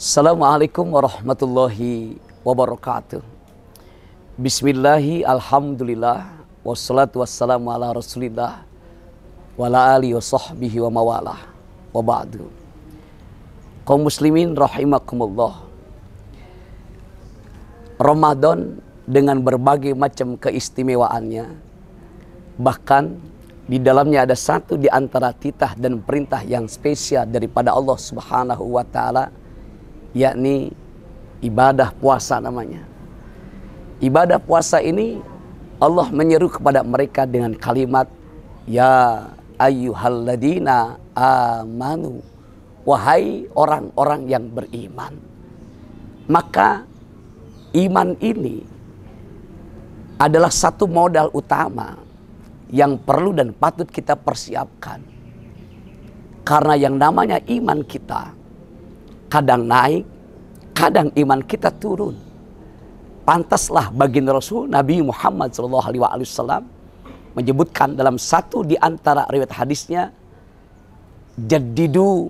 Assalamualaikum warahmatullahi wabarakatuh. Bismillahi alhamdulillah wassalatu wassalamu ala rasulillah wa ala alihi wa sahbihi wa mawalah wa ba'du. Kau muslimin rahimakumullah. Ramadan dengan berbagai macam keistimewaannya bahkan di dalamnya ada satu di antara titah dan perintah yang spesial daripada Allah Subhanahu wa taala yakni ibadah puasa namanya. Ibadah puasa ini Allah menyeru kepada mereka dengan kalimat ya ayyuhalladzina amanu wahai orang-orang yang beriman. Maka iman ini adalah satu modal utama yang perlu dan patut kita persiapkan. Karena yang namanya iman kita kadang naik, kadang iman kita turun. Pantaslah bagi Rasul Nabi Muhammad SAW menyebutkan dalam satu di antara riwayat hadisnya, Jadidu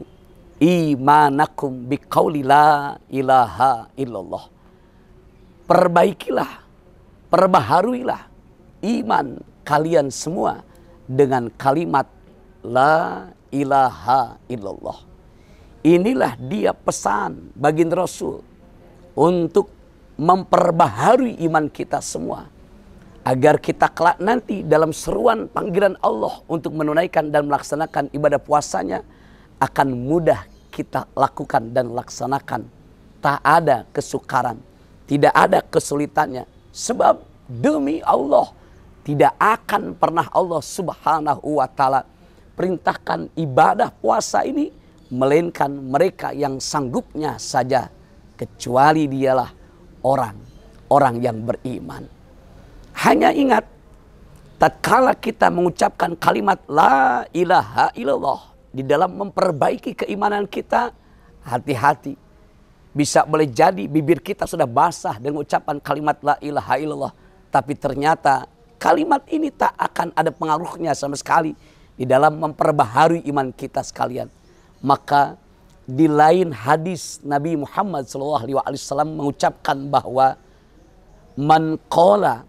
imanakum biqauli la ilaha illallah. Perbaikilah, perbaharuilah iman kalian semua dengan kalimat la ilaha illallah. Inilah dia pesan bagi Rasul untuk memperbaharui iman kita semua agar kita kelak nanti dalam seruan panggilan Allah untuk menunaikan dan melaksanakan ibadah puasanya akan mudah kita lakukan dan laksanakan. Tak ada kesukaran, tidak ada kesulitannya. Sebab demi Allah tidak akan pernah Allah subhanahu wa ta'ala perintahkan ibadah puasa ini melainkan mereka yang sanggupnya saja kecuali dialah orang orang yang beriman. Hanya ingat tatkala kita mengucapkan kalimat la ilaha illallah di dalam memperbaiki keimanan kita hati-hati bisa boleh jadi bibir kita sudah basah dengan ucapan kalimat la ilaha illallah tapi ternyata kalimat ini tak akan ada pengaruhnya sama sekali di dalam memperbaharui iman kita sekalian. Maka di lain hadis Nabi Muhammad SAW mengucapkan bahwa man qala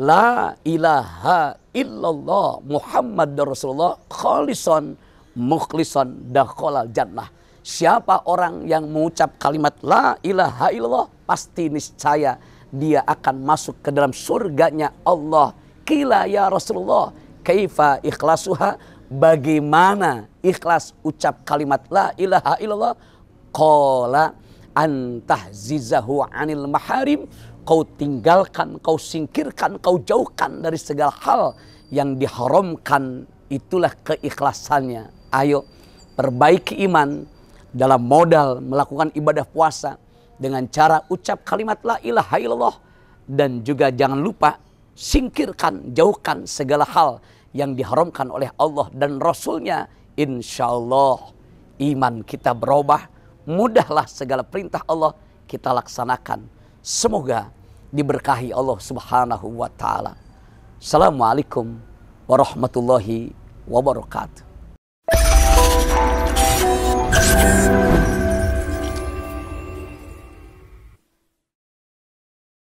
la ilaha illallah Muhammad Rasulullah kholison mukhlison dakhala jannah. Siapa orang yang mengucap kalimat la ilaha illallah pasti niscaya dia akan masuk ke dalam surganya Allah Kila ya Rasulullah, kaifa ikhlasuha? Bagaimana ikhlas ucap kalimat la ilaha illallah? Qala zizahu anil maharim. Kau tinggalkan, kau singkirkan, kau jauhkan dari segala hal yang diharamkan. Itulah keikhlasannya. Ayo perbaiki iman dalam modal melakukan ibadah puasa dengan cara ucap kalimat la ilaha illallah dan juga jangan lupa singkirkan, jauhkan segala hal yang diharamkan oleh Allah dan Rasulnya. Insya Allah iman kita berubah, mudahlah segala perintah Allah kita laksanakan. Semoga diberkahi Allah subhanahu wa ta'ala. Assalamualaikum warahmatullahi wabarakatuh.